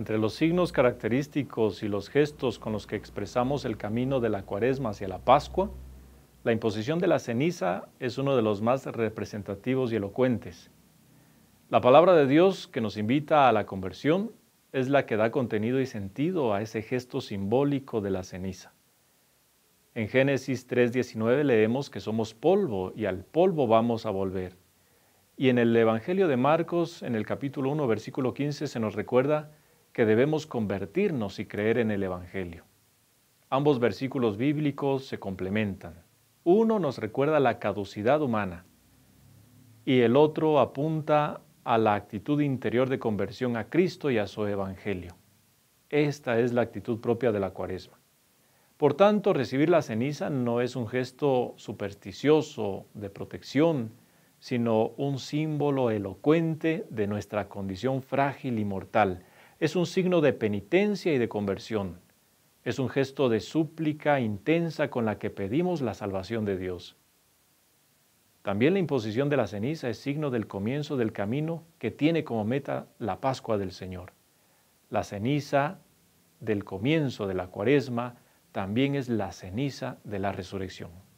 Entre los signos característicos y los gestos con los que expresamos el camino de la cuaresma hacia la Pascua, la imposición de la ceniza es uno de los más representativos y elocuentes. La palabra de Dios que nos invita a la conversión es la que da contenido y sentido a ese gesto simbólico de la ceniza. En Génesis 3:19 leemos que somos polvo y al polvo vamos a volver. Y en el Evangelio de Marcos, en el capítulo 1, versículo 15, se nos recuerda que debemos convertirnos y creer en el Evangelio. Ambos versículos bíblicos se complementan. Uno nos recuerda la caducidad humana y el otro apunta a la actitud interior de conversión a Cristo y a su Evangelio. Esta es la actitud propia de la cuaresma. Por tanto, recibir la ceniza no es un gesto supersticioso de protección, sino un símbolo elocuente de nuestra condición frágil y mortal es un signo de penitencia y de conversión. Es un gesto de súplica intensa con la que pedimos la salvación de Dios. También la imposición de la ceniza es signo del comienzo del camino que tiene como meta la Pascua del Señor. La ceniza del comienzo de la cuaresma también es la ceniza de la resurrección.